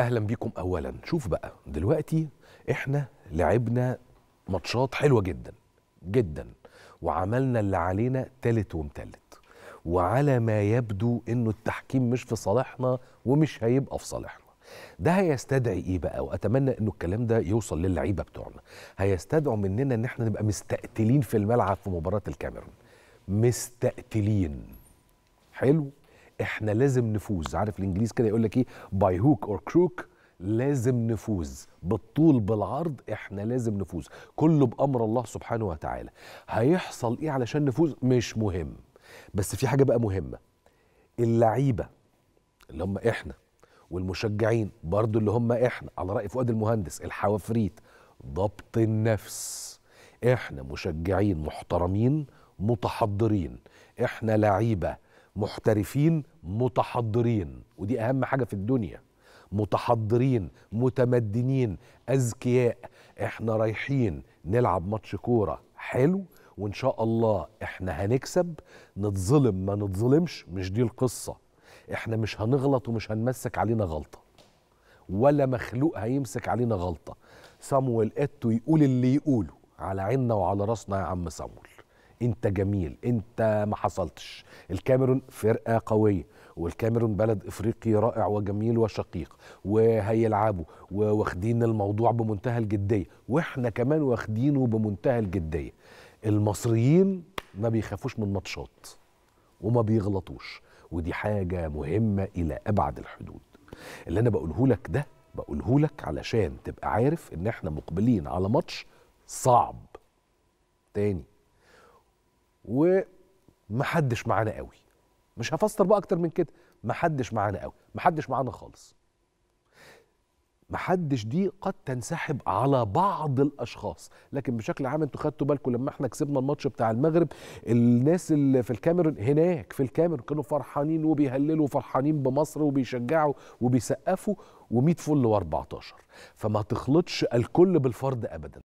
اهلا بيكم اولا شوف بقى دلوقتي احنا لعبنا ماتشات حلوه جدا جدا وعملنا اللي علينا تالت ومتلت وعلى ما يبدو انه التحكيم مش في صالحنا ومش هيبقى في صالحنا ده هيستدعي ايه بقى واتمنى انه الكلام ده يوصل للعيبه بتوعنا هيستدعوا مننا ان احنا نبقى مستقتلين في الملعب في مباراه الكاميرون مستقتلين حلو احنا لازم نفوز عارف الانجليز كده يقول لك ايه باي هوك اور كروك لازم نفوز بالطول بالعرض احنا لازم نفوز كله بامر الله سبحانه وتعالى هيحصل ايه علشان نفوز مش مهم بس في حاجه بقى مهمه اللعيبه اللي هم احنا والمشجعين برضو اللي هم احنا على راي فؤاد المهندس الحوافريت ضبط النفس احنا مشجعين محترمين متحضرين احنا لعيبه محترفين متحضرين ودي اهم حاجه في الدنيا متحضرين متمدنين اذكياء احنا رايحين نلعب ماتش كوره حلو وان شاء الله احنا هنكسب نتظلم ما نتظلمش مش دي القصه احنا مش هنغلط ومش هنمسك علينا غلطه ولا مخلوق هيمسك علينا غلطه صامويل اتو يقول اللي يقوله على عيننا وعلى راسنا يا عم صامويل انت جميل انت ما حصلتش الكاميرون فرقه قويه والكاميرون بلد افريقي رائع وجميل وشقيق وهيلعبوا واخدين الموضوع بمنتهى الجديه واحنا كمان واخدينه بمنتهى الجديه المصريين ما بيخافوش من ماتشات وما بيغلطوش ودي حاجه مهمه الى ابعد الحدود اللي انا بقوله لك ده بقوله لك علشان تبقى عارف ان احنا مقبلين على ماتش صعب تاني ومحدش معانا قوي مش هفسر بقى اكتر من كده محدش معانا قوي محدش معانا خالص محدش دي قد تنسحب على بعض الاشخاص لكن بشكل عام انتوا خدتوا بالكم لما احنا كسبنا الماتش بتاع المغرب الناس اللي في الكاميرون هناك في الكاميرون كانوا فرحانين وبيهللوا وفرحانين بمصر وبيشجعوا وبيسقفوا و100 فل و14 فما تخلطش الكل بالفرد ابدا